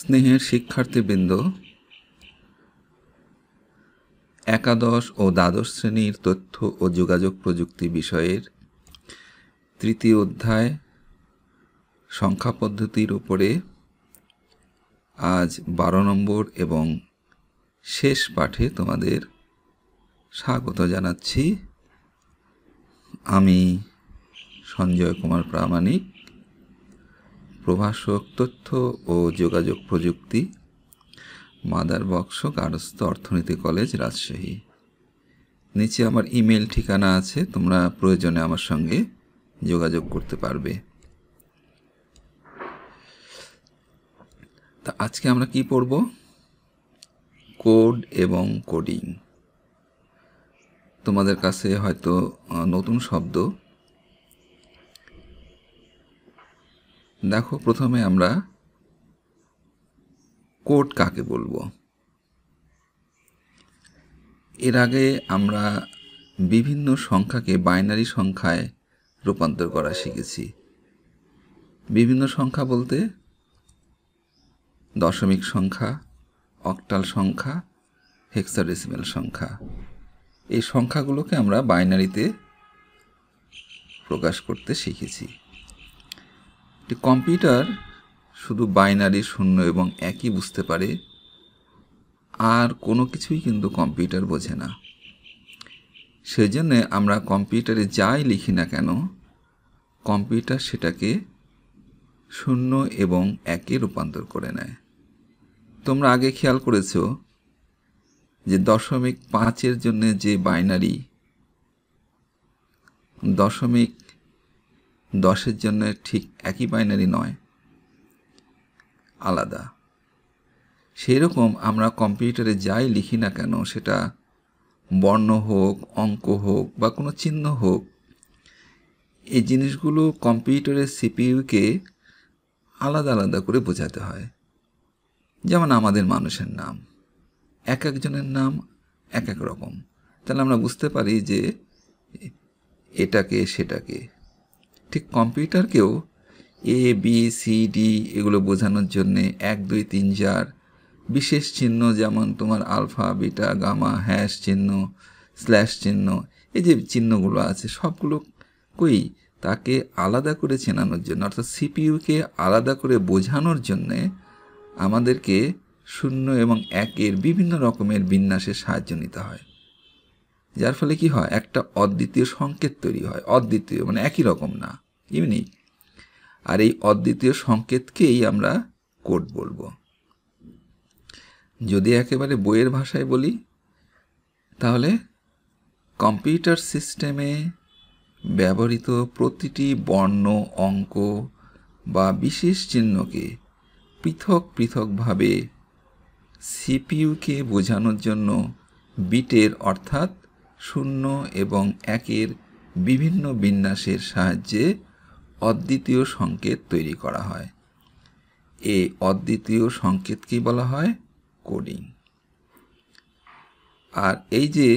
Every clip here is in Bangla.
স্নেহের শিক্ষার্থীবৃন্দ একাদশ ও দ্বাদশ শ্রেণীর তথ্য ও যোগাযোগ প্রযুক্তি বিষয়ের তৃতীয় অধ্যায় সংখ্যা পদ্ধতির উপরে আজ বারো নম্বর এবং শেষ পাঠে তোমাদের স্বাগত জানাচ্ছি আমি সঞ্জয় কুমার প্রামাণিক প্রভাষক তথ্য ও যোগাযোগ প্রযুক্তি মাদার বক্স গার্হস্থ অর্থনীতি কলেজ রাজশাহী নিচে আমার ইমেল ঠিকানা আছে তোমরা প্রয়োজনে আমার সঙ্গে যোগাযোগ করতে পারবে তা আজকে আমরা কি পড়ব কোড এবং কোডিং তোমাদের কাছে হয়তো নতুন শব্দ দেখো প্রথমে আমরা কোট কাকে বলবো এর আগে আমরা বিভিন্ন সংখ্যাকে বাইনারি সংখ্যায় রূপান্তর করা শিখেছি বিভিন্ন সংখ্যা বলতে দশমিক সংখ্যা অক্টাল সংখ্যা হেক্সাডেসিমাল সংখ্যা এই সংখ্যাগুলোকে আমরা বাইনারিতে প্রকাশ করতে শিখেছি একটি কম্পিউটার শুধু বাইনারি শূন্য এবং একই বুঝতে পারে আর কোনো কিছুই কিন্তু কম্পিউটার বোঝে না সেই জন্যে আমরা কম্পিউটারে যাই লিখি না কেন কম্পিউটার সেটাকে শূন্য এবং একে রূপান্তর করে নেয় তোমরা আগে খেয়াল করেছ যে দশমিক পাঁচের জন্য যে বাইনারি দশমিক দশের জন্য ঠিক একই বাইনারি নয় আলাদা সেই রকম আমরা কম্পিউটারে যাই লিখি না কেন সেটা বর্ণ হোক অঙ্ক হোক বা কোনো চিহ্ন হোক এই জিনিসগুলো কম্পিউটারের সিপিইউকে আলাদা আলাদা করে বোঝাতে হয় যেমন আমাদের মানুষের নাম এক একজনের নাম এক এক রকম তাহলে আমরা বুঝতে পারি যে এটাকে সেটাকে ঠিক কম্পিউটারকেও এ বি সি ডি এগুলো বোঝানোর জন্যে এক দুই তিন চার বিশেষ চিহ্ন যেমন তোমার আলফা বিটা গামা হ্যাশ চিহ্ন স্ল্যাশ চিহ্ন এই যে চিহ্নগুলো আছে সবগুলো কই তাকে আলাদা করে চেনানোর জন্য অর্থাৎ সিপিইউকে আলাদা করে বোঝানোর জন্যে আমাদেরকে শূন্য এবং একের বিভিন্ন রকমের বিন্যাসের সাহায্য নিতে হয় যার ফলে কি হয় একটা অদ্বিতীয় সংকেত তৈরি হয় অদ্বিতীয় মানে একই রকম না এমনি আর এই অদ্বিতীয় সংকেতকেই আমরা কোড বলবো যদি একেবারে বইয়ের ভাষায় বলি তাহলে কম্পিউটার সিস্টেমে ব্যবহৃত প্রতিটি বর্ণ অঙ্ক বা বিশেষ চিহ্নকে পৃথক পৃথকভাবে সিপিইউকে বোঝানোর জন্য বিটের অর্থাৎ শূন্য এবং একের বিভিন্ন বিন্যাসের সাহায্যে অদ্বিতীয় সংকেত তৈরি করা হয় এ অদ্বিতীয় সংকেতকেই বলা হয় কোডিং আর এই যে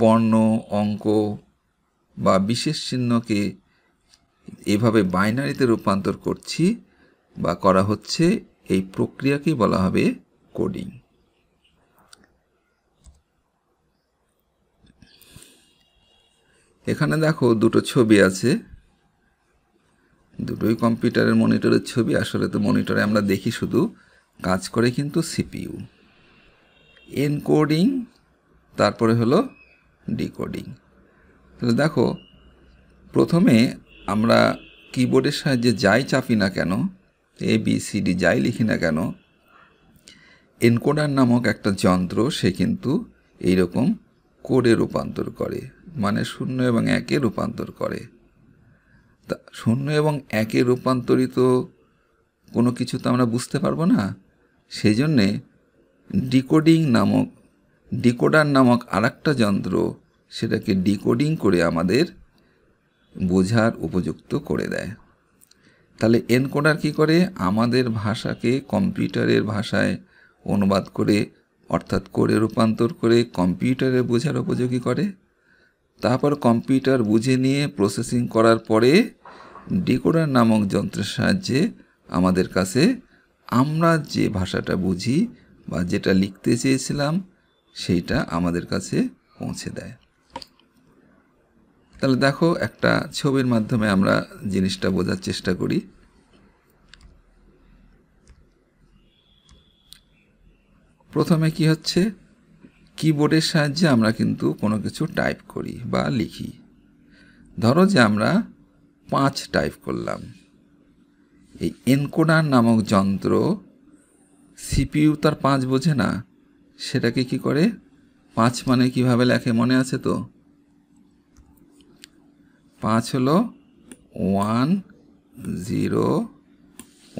বর্ণ অঙ্ক বা বিশেষ চিহ্নকে এভাবে বাইনারিতে রূপান্তর করছি বা করা হচ্ছে এই প্রক্রিয়াকেই বলা হবে কোডিং এখানে দেখো দুটো ছবি আছে দুটোই কম্পিউটারের মনিটরের ছবি আসলে তো মনিটরে আমরা দেখি শুধু কাজ করে কিন্তু সিপিইউ এনকোডিং তারপরে হলো ডিকোডিং তাহলে দেখো প্রথমে আমরা কিবোর্ডের সাহায্যে যাই চাপি না কেন এ বি সি ডি যাই লিখি না কেন এনকোডার নামক একটা যন্ত্র সে কিন্তু এই রকম কোডে রূপান্তর করে মানে শূন্য এবং একে রূপান্তর করে শূন্য এবং একে রূপান্তরিত কোনো কিছু তো আমরা বুঝতে পারবো না সেই জন্যে ডিকোডিং নামক ডিকোডার নামক আরেকটা যন্ত্র সেটাকে ডিকোডিং করে আমাদের বোঝার উপযুক্ত করে দেয় তাহলে এনকোডার কি করে আমাদের ভাষাকে কম্পিউটারের ভাষায় অনুবাদ করে অর্থাৎ করে রূপান্তর করে কম্পিউটারে বোঝার উপযোগী করে তারপর কম্পিউটার বুঝে নিয়ে প্রসেসিং করার পরে ডিকোডার নামক যন্ত্রের সাহায্যে আমাদের কাছে আমরা যে ভাষাটা বুঝি বা যেটা লিখতে চেয়েছিলাম সেইটা আমাদের কাছে পৌঁছে দেয় তাহলে দেখো একটা ছবির মাধ্যমে আমরা জিনিসটা বোঝার চেষ্টা করি প্রথমে কি হচ্ছে কিবোর্ডের সাহায্যে আমরা কিন্তু কোনো কিছু টাইপ করি বা লিখি ধরো যে আমরা পাঁচ টাইপ করলাম এই এনকোডার নামক যন্ত্র সিপিইউ তার পাঁচ বোঝে না সেটাকে কি করে পাঁচ মানে কিভাবে লেখে মনে আছে তো পাঁচ হলো ওয়ান জিরো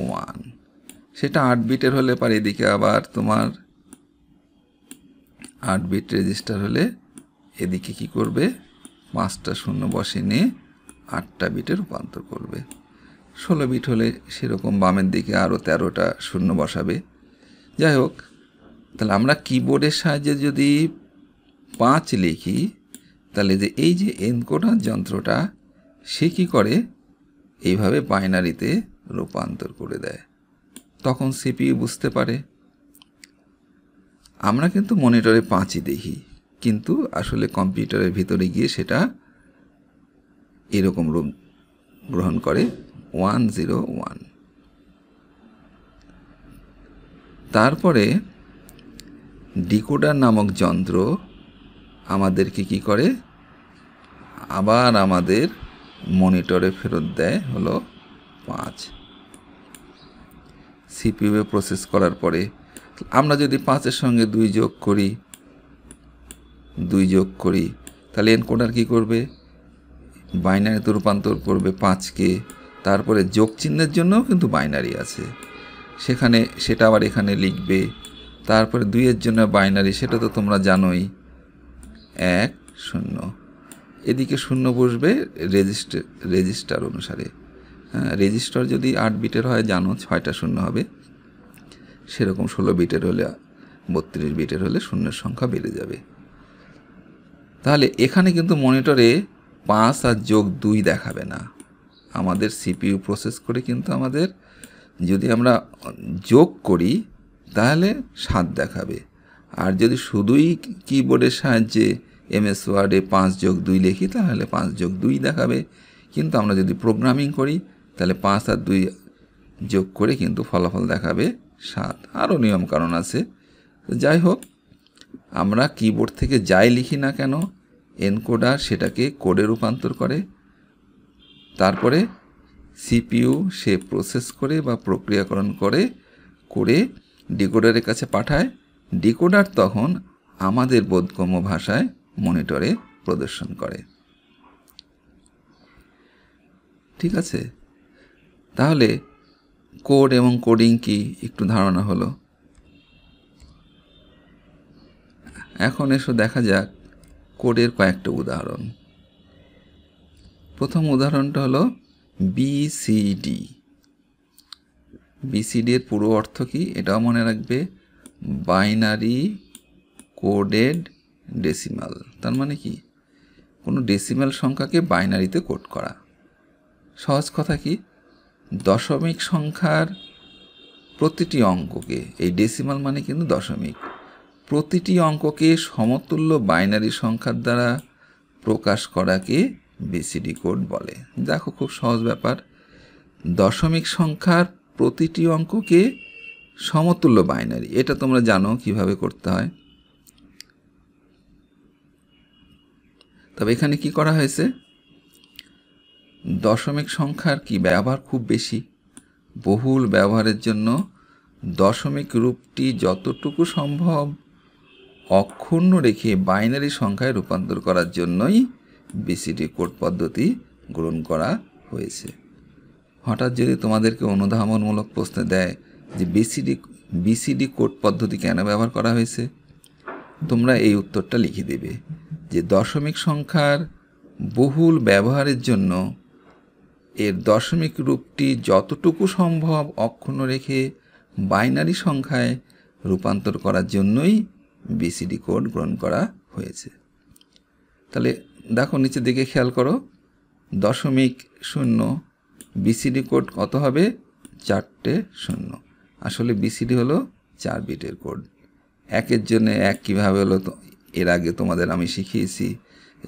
ওয়ান সেটা আট বিটের হলে পারে এদিকে আবার তোমার আট বিট রেজিস্টার হলে এদিকে কি করবে পাঁচটা শূন্য বসে নিয়ে আটটা বিটে রূপান্তর করবে ষোলো বিট হলে সেরকম বামের দিকে আরও তেরোটা শূন্য বসাবে যাই হোক তাহলে আমরা কিবোর্ডের সাহায্যে যদি পাঁচ লিখি তাহলে যে এই যে এনকোডার যন্ত্রটা সে কী করে এইভাবে বাইনারিতে রূপান্তর করে দেয় তখন সিপিইউ বুঝতে পারে আমরা কিন্তু মনিটরে পাঁচই দেখি কিন্তু আসলে কম্পিউটারের ভিতরে গিয়ে সেটা এরকম রূপ গ্রহণ করে ওয়ান জিরো ওয়ান তারপরে ডিকোডার নামক যন্ত্র আমাদেরকে কি করে আবার আমাদের মনিটরে ফেরত দেয় হলো পাঁচ সিপিউ প্রসেস করার পরে আমরা যদি পাঁচের সঙ্গে দুই যোগ করি দুই যোগ করি তাহলে এনকোডার কি করবে বাইনারিতে রূপান্তর করবে পাঁচকে তারপরে যোগ চিহ্নের জন্যও কিন্তু বাইনারি আছে সেখানে সেটা আবার এখানে লিখবে তারপরে দুইয়ের জন্য বাইনারি সেটা তো তোমরা জানোই এক শূন্য এদিকে শূন্য বসবে রেজিস্টার রেজিস্টার অনুসারে হ্যাঁ রেজিস্টার যদি আট বিটের হয় জানো ছয়টা শূন্য হবে সেরকম ষোলো বিটের হলে বত্রিশ বিটের হলে শূন্যের সংখ্যা বেড়ে যাবে তাহলে এখানে কিন্তু মনিটরে পাঁচ আর যোগ দুই দেখাবে না আমাদের সিপিইউ প্রসেস করে কিন্তু আমাদের যদি আমরা যোগ করি তাহলে সাত দেখাবে আর যদি শুধুই কিবোর্ডের সাহায্যে এমএস ওয়ার্ডে পাঁচ যোগ দুই লিখি তাহলে পাঁচ যোগ দুই দেখাবে কিন্তু আমরা যদি প্রোগ্রামিং করি তাহলে পাঁচ আর দুই যোগ করে কিন্তু ফলাফল দেখাবে সাত আরও নিয়মকানুন আছে যাই হোক আমরা কিবোর্ড থেকে যাই লিখি না কেন এনকোডার সেটাকে কোডে রূপান্তর করে তারপরে সিপিইউ সে প্রসেস করে বা প্রক্রিয়াকরণ করে করে ডিকোডারের কাছে পাঠায় ডিকোডার তখন আমাদের বোধগম্য ভাষায় মনিটরে প্রদর্শন করে ঠিক আছে তাহলে কোড এবং কোডিং কি একটু ধারণা হলো এখন এসো দেখা যাক কোডের কয়েকটা উদাহরণ প্রথম উদাহরণটা হলো বিসিডি বিসিডি এর পুরো অর্থ কি এটাও মনে রাখবে বাইনারি কোডেড ডেসিমাল তার মানে কি কোনো ডেসিমাল সংখ্যাকে বাইনারিতে কোড করা সহজ কথা কি দশমিক সংখ্যার প্রতিটি অঙ্ককে এই ডেসিমাল মানে কিন্তু দশমিক প্রতিটি অঙ্ককে সমতুল্য বাইনারি সংখ্যার দ্বারা প্রকাশ করাকে বিসিডি কোড বলে দেখো খুব সহজ ব্যাপার দশমিক সংখ্যার প্রতিটি অঙ্ককে সমতুল্য বাইনারি এটা তোমরা জানো কিভাবে করতে হয় তবে এখানে কি করা হয়েছে দশমিক সংখ্যার কি ব্যবহার খুব বেশি বহুল ব্যবহারের জন্য দশমিক রূপটি যতটুকু সম্ভব অক্ষুণ্ণ রেখে বাইনারি সংখ্যায় রূপান্তর করার জন্যই বিসিডি কোড পদ্ধতি গ্রহণ করা হয়েছে হঠাৎ যদি তোমাদেরকে অনুধাবনমূলক প্রশ্ন দেয় যে বিসিডি বিসিডি কোড পদ্ধতি কেন ব্যবহার করা হয়েছে তোমরা এই উত্তরটা লিখে দেবে যে দশমিক সংখ্যার বহুল ব্যবহারের জন্য এর দশমিক রূপটি যতটুকু সম্ভব অক্ষুণ্ণ রেখে বাইনারি সংখ্যায় রূপান্তর করার জন্যই বিসিডি কোড গ্রহণ করা হয়েছে তাহলে দেখো নিচের দিকে খেয়াল করো দশমিক শূন্য বিসিডি কোড কত হবে চারটে শূন্য আসলে বিসিডি হলো চার বিটের কোড একের জন্য এক কীভাবে হলো এর আগে তোমাদের আমি শিখিয়েছি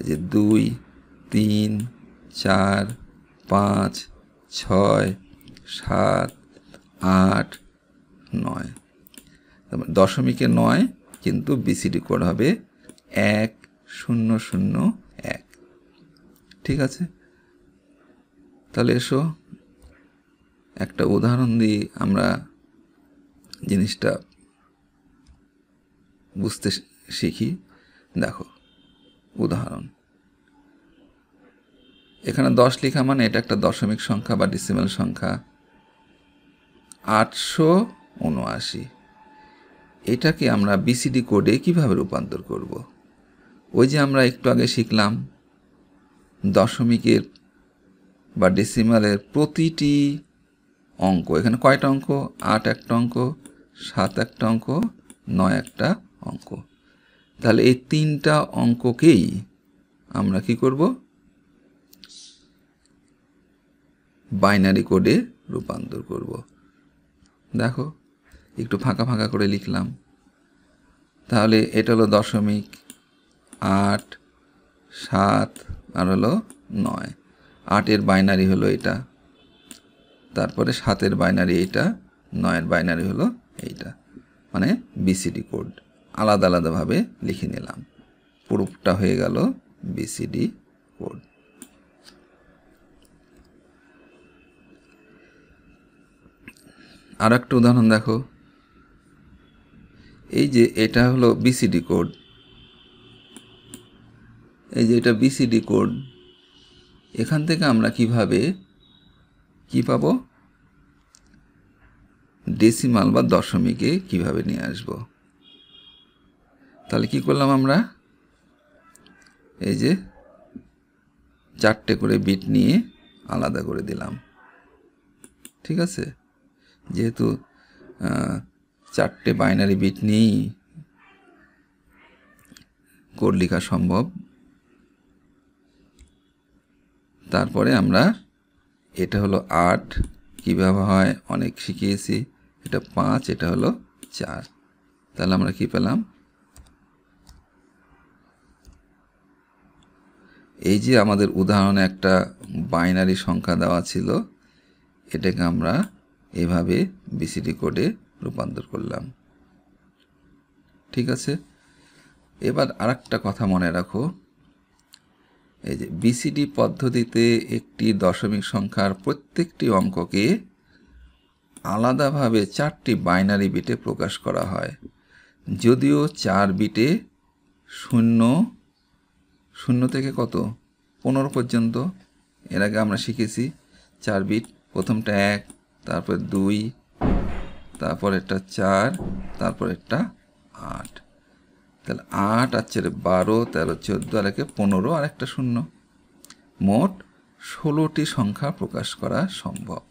যে দুই তিন চার পাঁচ ছয় সাত আট নয় দশমিকে নয় কিন্তু বিসিডি কোড হবে এক শূন্য শূন্য এক ঠিক আছে তাহলে এসো একটা উদাহরণ দিয়ে আমরা জিনিসটা বুঝতে শিখি দেখো উদাহরণ এখানে দশ লেখা মানে এটা একটা দশমিক সংখ্যা বা ডিসিমেল সংখ্যা আটশো উনআশি এটাকে আমরা বিসিডি কোডে কিভাবে রূপান্তর করব। ওই যে আমরা একটু আগে শিখলাম দশমিকের বা ডেসিমালের প্রতিটি অঙ্ক এখানে কয়টা অঙ্ক আট একটা অঙ্ক সাত একটা অঙ্ক নয় একটা অঙ্ক তাহলে এই তিনটা অঙ্ককেই আমরা কি করব বাইনারি কোডে রূপান্তর করব দেখো একটু ফাঁকা ফাঁকা করে লিখলাম তাহলে এটা হলো দশমিক আট সাত আর হলো নয় আটের বাইনারি হলো এটা তারপরে সাতের বাইনারি এইটা নয়ের বাইনারি হলো এইটা মানে বিসিডি কোড আলাদা আলাদাভাবে লিখে নিলাম প্রুফটা হয়ে গেল বিসিডি কোড আর একটা উদাহরণ দেখো এই যে এটা হলো বিসিডি কোড এই যে এটা বিসিডি কোড এখান থেকে আমরা কিভাবে কি পাব ডেসিমাল বা দশমিকে কিভাবে নিয়ে আসব তাহলে কি করলাম আমরা এই যে চারটে করে বিট নিয়ে আলাদা করে দিলাম ঠিক আছে যেহেতু চারটে বাইনারি বিট নিয়েই কোড লেখা সম্ভব তারপরে আমরা এটা হলো আট কীভাবে হয় অনেক শিখিয়েছি এটা পাঁচ এটা হলো চার তাহলে আমরা কি পেলাম এই যে আমাদের উদাহরণে একটা বাইনারি সংখ্যা দেওয়া ছিল এটাকে আমরা এভাবে বিসিডি কোডে রূপান্তর করলাম ঠিক আছে এবার আর কথা মনে রাখো এই যে বিসিডি পদ্ধতিতে একটি দশমিক সংখ্যার প্রত্যেকটি অঙ্ককে আলাদাভাবে চারটি বাইনারি বিটে প্রকাশ করা হয় যদিও চার বিটে শূন্য শূন্য থেকে কত পনেরো পর্যন্ত এর আগে আমরা শিখেছি চার বিট প্রথমটা এক তারপর দুই তারপর একটা চার তারপর একটা আট তাহলে আট আর চারে বারো তেরো চোদ্দো আর একে পনেরো আর একটা শূন্য মোট ষোলোটি সংখ্যা প্রকাশ করা সম্ভব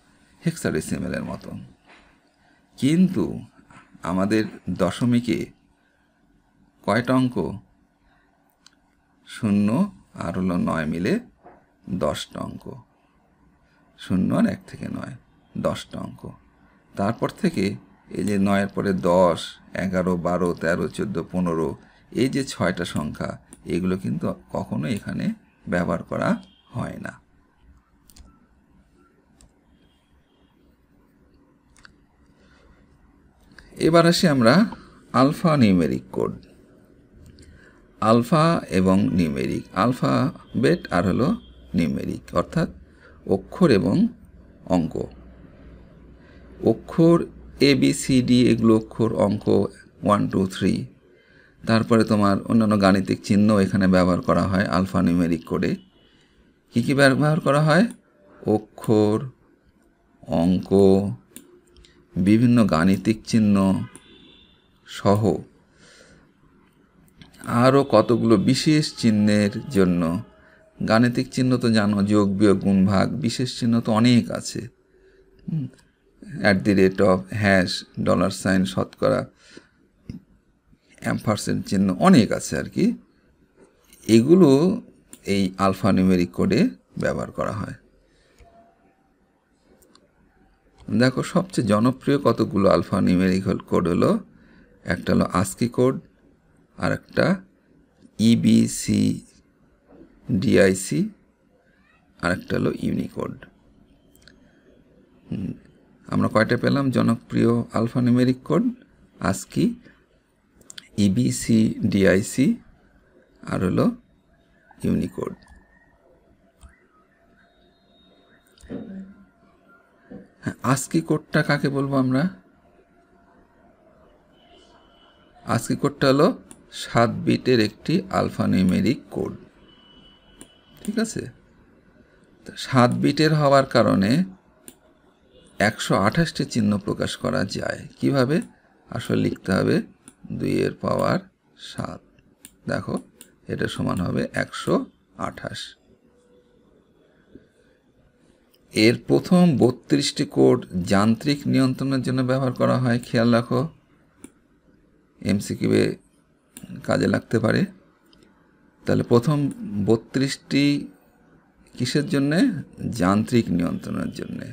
হেক্সাডেসিমেলের মতন কিন্তু আমাদের দশমিকে কয়টা অঙ্ক শূন্য আর হলো নয় মিলে দশটা অঙ্ক শূন্য আর এক থেকে নয় দশটা অঙ্ক তারপর থেকে এই যে নয়ের পরে দশ এগারো বারো তেরো চোদ্দো পনেরো এই যে ছয়টা সংখ্যা এগুলো কিন্তু কখনো এখানে ব্যবহার করা হয় না এবার আসি আমরা আলফা নিউমেরিক কোড আলফা এবং নিউমেরিক আলফা বেট আর হলো নিউমেরিক অর্থাৎ অক্ষর এবং অঙ্ক অক্ষর এ বি সি ডি এগুলো অক্ষর অঙ্ক ওয়ান টু থ্রি তারপরে তোমার অন্যান্য গাণিতিক চিহ্ন এখানে ব্যবহার করা হয় আলফানিউমেরিক কোডে কী কী ব্যবহার করা হয় অক্ষর অঙ্ক বিভিন্ন গাণিতিক চিহ্ন সহ আরও কতগুলো বিশেষ চিহ্নের জন্য গাণিতিক চিহ্ন তো জানো যোগ বিয়োগ গুণ ভাগ বিশেষ চিহ্ন তো অনেক আছে at the rate of hash dollar sign শতকরা অ্যাম্পারসেন্ট চিহ্ন অনেক আছে আর কি এগুলো এই আলফানিউমেরিক কোডে ব্যবহার করা হয় দেখো সবচেয়ে জনপ্রিয় কতগুলো আলফানিউমেরিক কোড হলো একটা হলো আস্কি কোড আর একটা ইবিসি e ডিআইসি আর একটা হলো ইউনিকোড আমরা কয়টা পেলাম জনপ্রিয় alphanumeric code ASCII EBCDIC আর হলো ইউনিকোড আস্কি কোডটা কাকে বলবো আমরা আসকি কোডটা হলো সাত বিটের একটি আলফানিউমেরিক কোড ঠিক আছে সাত বিটের হওয়ার কারণে একশো আঠাশটি চিহ্ন প্রকাশ করা যায় কিভাবে আসলে লিখতে হবে দুইয়ের পাওয়ার সাত দেখো এটা সমান হবে একশো আঠাশ এর প্রথম বত্রিশটি কোড যান্ত্রিক নিয়ন্ত্রণের জন্য ব্যবহার করা হয় খেয়াল রাখো এমসিকিউবে কাজে লাগতে পারে তাহলে প্রথম বত্রিশটি কিসের জন্যে যান্ত্রিক নিয়ন্ত্রণের জন্যে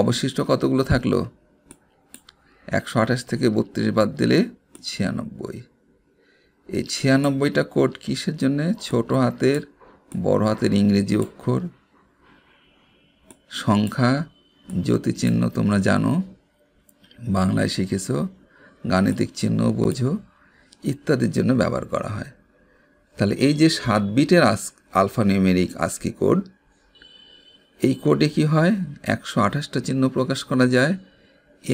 অবশিষ্ট কতগুলো থাকলো একশো আঠাশ থেকে বত্রিশ বাদ দিলে ছিয়ানব্বই এই ছিয়ানব্বইটা কোড কিসের জন্যে ছোট হাতের বড় হাতের ইংরেজি অক্ষর সংখ্যা জ্যোতিচিহ্ন তোমরা জানো বাংলায় শিখেছ গাণিতিক চিহ্ন বোঝো ইত্যাদির জন্য ব্যবহার করা হয় তাহলে এই যে সাত বিটের আস আলফানিউমেরিক আস্কি কোড এই কোডে কি হয় একশো আঠাশটা চিহ্ন প্রকাশ করা যায়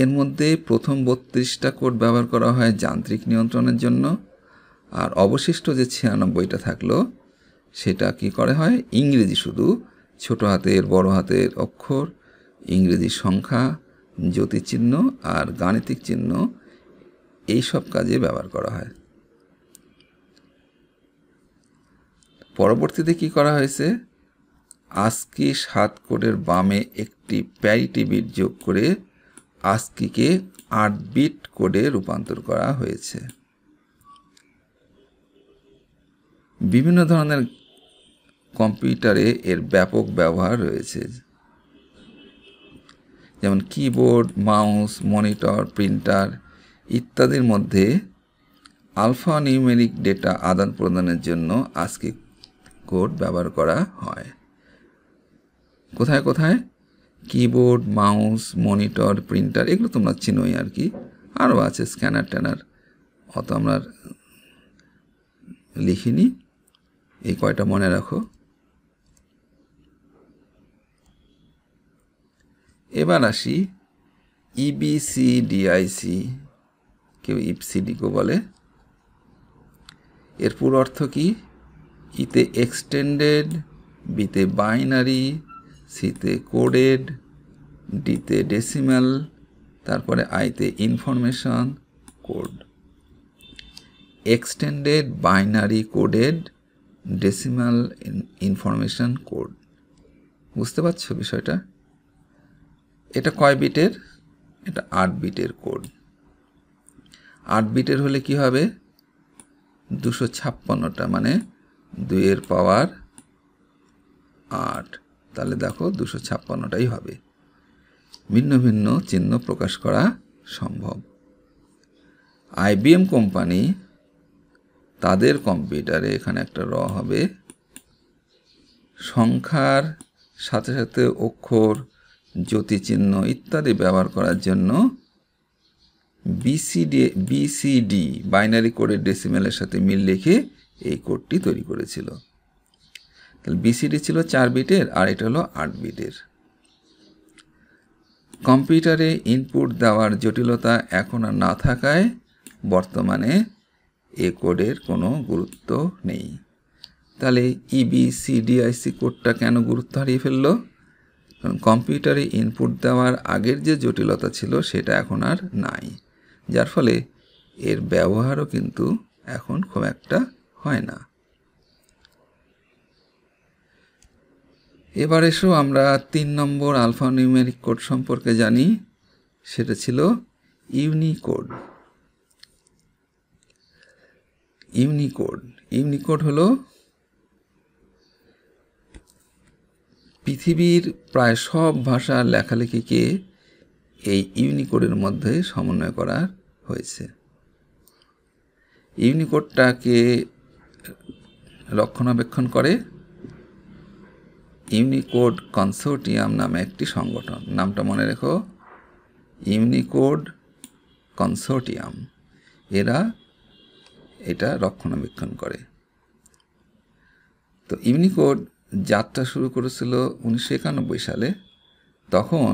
এর মধ্যে প্রথম বত্রিশটা কোড ব্যবহার করা হয় যান্ত্রিক নিয়ন্ত্রণের জন্য আর অবশিষ্ট যে ছিয়ানব্বইটা থাকলো সেটা কি করা হয় ইংরেজি শুধু ছোট হাতের বড় হাতের অক্ষর ইংরেজি সংখ্যা জ্যোতিচিহ্ন আর গাণিতিক চিহ্ন এই সব কাজে ব্যবহার করা হয় পরবর্তীতে কি করা হয়েছে আস্কি সাত কোডের বামে একটি প্যারিটি বিট যোগ করে আস্কিকে আট বিট কোডে রূপান্তর করা হয়েছে বিভিন্ন ধরনের কম্পিউটারে এর ব্যাপক ব্যবহার রয়েছে যেমন কিবোর্ড মাউস মনিটর প্রিন্টার ইত্যাদির মধ্যে আলফা নিউমেরিক ডেটা আদান প্রদানের জন্য আজকে কোড ব্যবহার করা হয় কোথায় কোথায় কিবোর্ড মাউস মনিটর প্রিন্টার এগুলো তোমরা চিনোই আর কি আরও আছে স্ক্যানার ট্যানার অত আমরা লিখিনি এই কয়টা মনে রাখো এবার আসি ইবিসিডিআইসি e কেউ ইপসিডিকো e বলে এর পুরো অর্থ কি ইতে এক্সটেন্ডেড বিতে বাইনারি সিতে কোডেড ডিতে ডেসিমাল তারপরে আইতে information code extended binary coded decimal information code বুঝতে পারছো বিষয়টা এটা কয় বিটের এটা আট বিটের কোড আট বিটের হলে কি হবে দুশো ছাপ্পান্নটা মানে দুইয়ের পাওয়ার আট তাহলে দেখো দুশো ছাপ্পান্নটাই হবে ভিন্ন ভিন্ন চিহ্ন প্রকাশ করা সম্ভব আইবিএম কোম্পানি তাদের কম্পিউটারে এখানে একটা র হবে সংখ্যার সাথে সাথে অক্ষর জ্যোতিচিহ্ন ইত্যাদি ব্যবহার করার জন্য বিসিডি বিসিডি বাইনারি কোডের ডেসিমেলের সাথে মিল রেখে এই কোডটি তৈরি করেছিল বিসিডি ছিল চার বিটের আর এটা হলো আট বিটের কম্পিউটারে ইনপুট দেওয়ার জটিলতা এখন আর না থাকায় বর্তমানে এ কোডের কোনো গুরুত্ব নেই তাহলে ইবিসিডিআইসি e কোডটা কেন গুরুত্ব হারিয়ে ফেলল কারণ কম্পিউটারে ইনপুট দেওয়ার আগের যে জটিলতা ছিল সেটা এখন আর নাই যার ফলে এর ব্যবহারও কিন্তু এখন খুব একটা হয় না এবার এসো আমরা তিন নম্বর আলফানিউমেরিক কোড সম্পর্কে জানি সেটা ছিল ইউনিকোড ইউনিকোড ইউনিকোড হলো পৃথিবীর প্রায় সব ভাষার লেখালেখিকে এই ইউনিকোডের মধ্যে সমন্বয় করা হয়েছে ইউনিকোডটাকে রক্ষণাবেক্ষণ করে ইউনিকোড কনসোর্টিয়াম নামে একটি সংগঠন নামটা মনে রেখো ইউনিকোড কনসোর্টিয়াম এরা এটা রক্ষণাবেক্ষণ করে তো ইউনিকোড যাত্রা শুরু করেছিল উনিশশো সালে তখন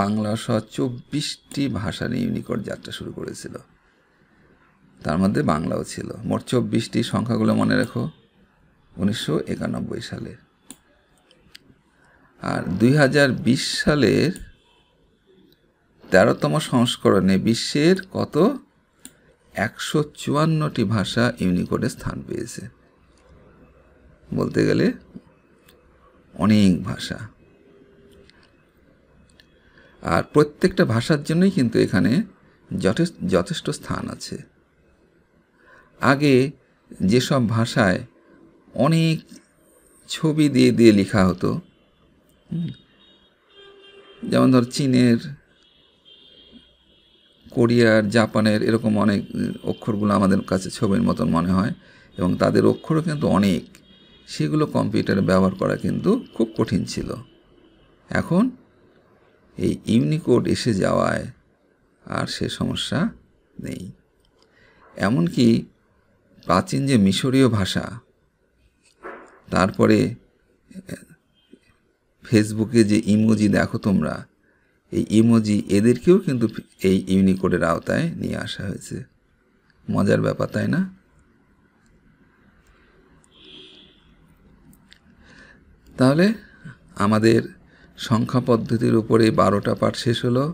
বাংলা সহ চব্বিশটি ভাষার ইউনিকোড যাত্রা শুরু করেছিল তার মধ্যে বাংলাও ছিল মোট চব্বিশটি সংখ্যাগুলো মনে রেখো উনিশশো সালে আর দুই সালের তেরোতম সংস্করণে বিশ্বের কত একশো চুয়ান্নটি ভাষা ইউনিকোডে স্থান পেয়েছে বলতে গেলে অনেক ভাষা আর প্রত্যেকটা ভাষার জন্যই কিন্তু এখানে যথেষ্ট যথেষ্ট স্থান আছে আগে যেসব ভাষায় অনেক ছবি দিয়ে দিয়ে লেখা হতো যেমন ধর চীনের কোরিয়ার জাপানের এরকম অনেক অক্ষরগুলো আমাদের কাছে ছবির মতন মনে হয় এবং তাদের অক্ষরও কিন্তু অনেক সেগুলো কম্পিউটারে ব্যবহার করা কিন্তু খুব কঠিন ছিল এখন এই ইউনিকোড এসে যাওয়ায় আর সে সমস্যা নেই এমনকি প্রাচীন যে মিশরীয় ভাষা তারপরে ফেসবুকে যে ইমোজি দেখো তোমরা এই ইমোজি এদেরকেও কিন্তু এই ইউনিকোডের আওতায় নিয়ে আসা হয়েছে মজার ব্যাপার তাই না তাহলে আমাদের সংখ্যা পদ্ধতির উপরে বারোটা পাঠ শেষ হলো